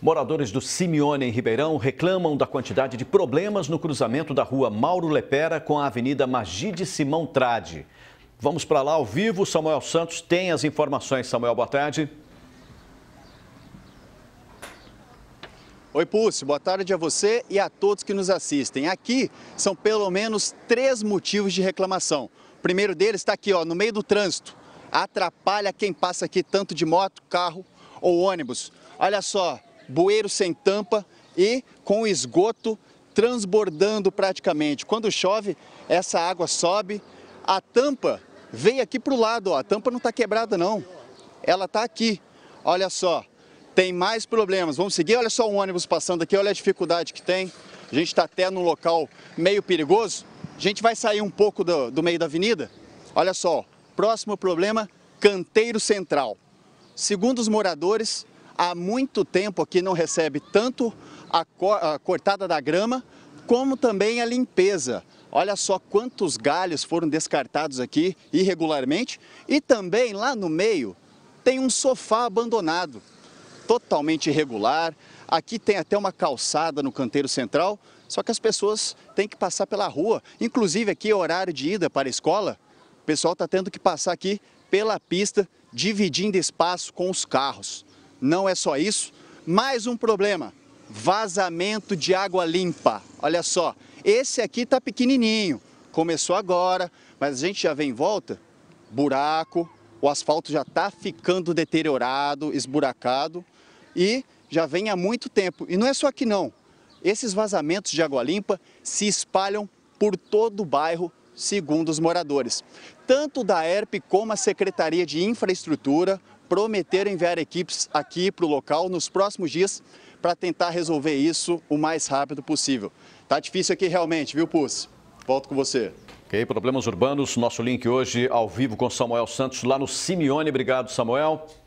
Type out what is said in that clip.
Moradores do Simeone, em Ribeirão, reclamam da quantidade de problemas no cruzamento da rua Mauro Lepera com a avenida Magide Simão Trade. Vamos para lá ao vivo. Samuel Santos tem as informações. Samuel, boa tarde. Oi, Púcio, boa tarde a você e a todos que nos assistem. Aqui são pelo menos três motivos de reclamação. O primeiro deles está aqui, ó, no meio do trânsito. Atrapalha quem passa aqui tanto de moto, carro ou ônibus. Olha só, bueiro sem tampa e com esgoto transbordando praticamente. Quando chove, essa água sobe, a tampa veio aqui para o lado, ó. a tampa não está quebrada não, ela está aqui. Olha só, tem mais problemas. Vamos seguir, olha só um ônibus passando aqui, olha a dificuldade que tem. A gente está até num local meio perigoso. A gente vai sair um pouco do, do meio da avenida. Olha só, próximo problema, canteiro central. Segundo os moradores, há muito tempo aqui não recebe tanto a, co a cortada da grama como também a limpeza. Olha só quantos galhos foram descartados aqui irregularmente. E também lá no meio tem um sofá abandonado, totalmente irregular. Aqui tem até uma calçada no canteiro central, só que as pessoas têm que passar pela rua. Inclusive aqui é horário de ida para a escola. O pessoal está tendo que passar aqui pela pista, dividindo espaço com os carros não é só isso. Mais um problema: vazamento de água limpa. Olha só, esse aqui está pequenininho, começou agora, mas a gente já vem em volta. Buraco, o asfalto já está ficando deteriorado, esburacado e já vem há muito tempo. E não é só aqui não. Esses vazamentos de água limpa se espalham por todo o bairro, segundo os moradores. Tanto da ERP como a Secretaria de Infraestrutura, prometeram enviar equipes aqui para o local nos próximos dias para tentar resolver isso o mais rápido possível. Tá difícil aqui realmente, viu, Pus? Volto com você. Ok, problemas urbanos. Nosso link hoje ao vivo com Samuel Santos lá no Simeone. Obrigado, Samuel.